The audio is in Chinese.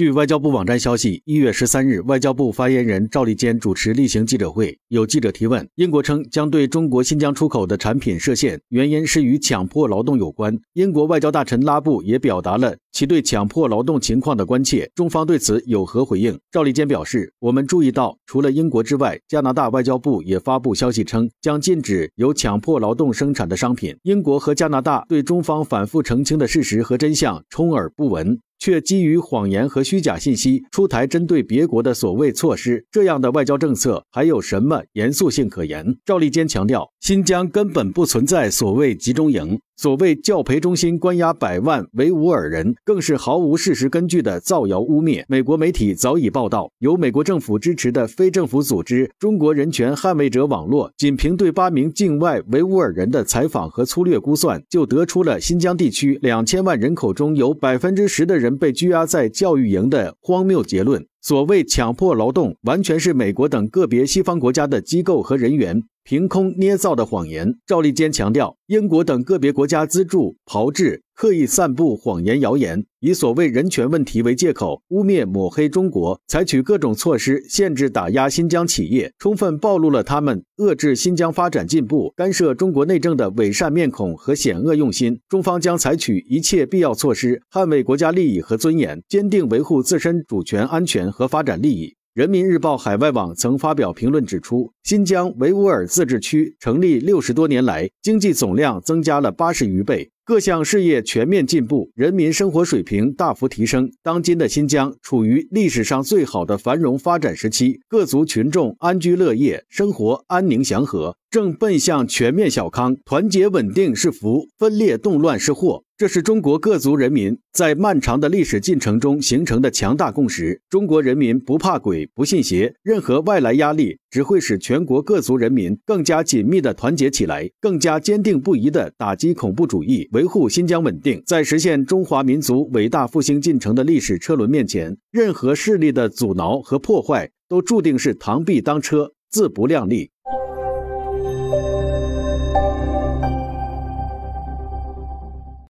据外交部网站消息，一月十三日，外交部发言人赵立坚主持例行记者会，有记者提问：英国称将对中国新疆出口的产品设限，原因是与强迫劳动有关。英国外交大臣拉布也表达了其对强迫劳动情况的关切。中方对此有何回应？赵立坚表示：我们注意到，除了英国之外，加拿大外交部也发布消息称将禁止由强迫劳动生产的商品。英国和加拿大对中方反复澄清的事实和真相充耳不闻。却基于谎言和虚假信息出台针对别国的所谓措施，这样的外交政策还有什么严肃性可言？赵立坚强调，新疆根本不存在所谓集中营。所谓教培中心关押百万维吾尔人，更是毫无事实根据的造谣污蔑。美国媒体早已报道，由美国政府支持的非政府组织“中国人权捍卫者网络”，仅凭对八名境外维吾尔人的采访和粗略估算，就得出了新疆地区两千万人口中有百分之十的人被拘押在教育营的荒谬结论。所谓强迫劳动，完全是美国等个别西方国家的机构和人员。凭空捏造的谎言。赵立坚强调，英国等个别国家资助、炮制、刻意散布谎言、谣言，以所谓人权问题为借口污蔑、抹黑中国，采取各种措施限制、打压新疆企业，充分暴露了他们遏制新疆发展进步、干涉中国内政的伪善面孔和险恶用心。中方将采取一切必要措施，捍卫国家利益和尊严，坚定维护自身主权、安全和发展利益。人民日报海外网曾发表评论指出，新疆维吾尔自治区成立六十多年来，经济总量增加了八十余倍，各项事业全面进步，人民生活水平大幅提升。当今的新疆处于历史上最好的繁荣发展时期，各族群众安居乐业，生活安宁祥和，正奔向全面小康。团结稳定是福，分裂动乱是祸。这是中国各族人民在漫长的历史进程中形成的强大共识。中国人民不怕鬼，不信邪，任何外来压力只会使全国各族人民更加紧密的团结起来，更加坚定不移的打击恐怖主义，维护新疆稳定。在实现中华民族伟大复兴进程的历史车轮面前，任何势力的阻挠和破坏都注定是螳臂当车，自不量力。